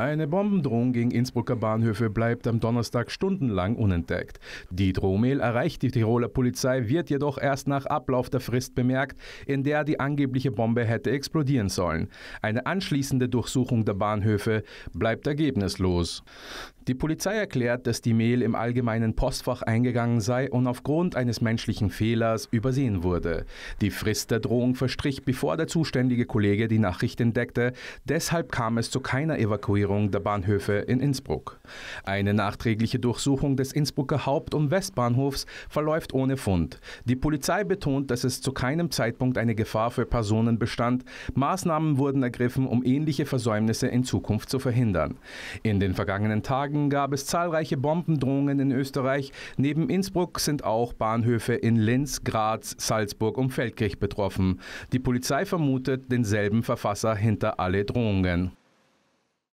Eine Bombendrohung gegen Innsbrucker Bahnhöfe bleibt am Donnerstag stundenlang unentdeckt. Die Drohmail erreicht die Tiroler Polizei, wird jedoch erst nach Ablauf der Frist bemerkt, in der die angebliche Bombe hätte explodieren sollen. Eine anschließende Durchsuchung der Bahnhöfe bleibt ergebnislos. Die Polizei erklärt, dass die Mail im allgemeinen Postfach eingegangen sei und aufgrund eines menschlichen Fehlers übersehen wurde. Die Frist der Drohung verstrich, bevor der zuständige Kollege die Nachricht entdeckte. Deshalb kam es zu keiner Evakuierung der Bahnhöfe in Innsbruck. Eine nachträgliche Durchsuchung des Innsbrucker Haupt- und Westbahnhofs verläuft ohne Fund. Die Polizei betont, dass es zu keinem Zeitpunkt eine Gefahr für Personen bestand. Maßnahmen wurden ergriffen, um ähnliche Versäumnisse in Zukunft zu verhindern. In den vergangenen Tagen Tagen gab es zahlreiche Bombendrohungen in Österreich. Neben Innsbruck sind auch Bahnhöfe in Linz, Graz, Salzburg und Feldkirch betroffen. Die Polizei vermutet denselben Verfasser hinter alle Drohungen.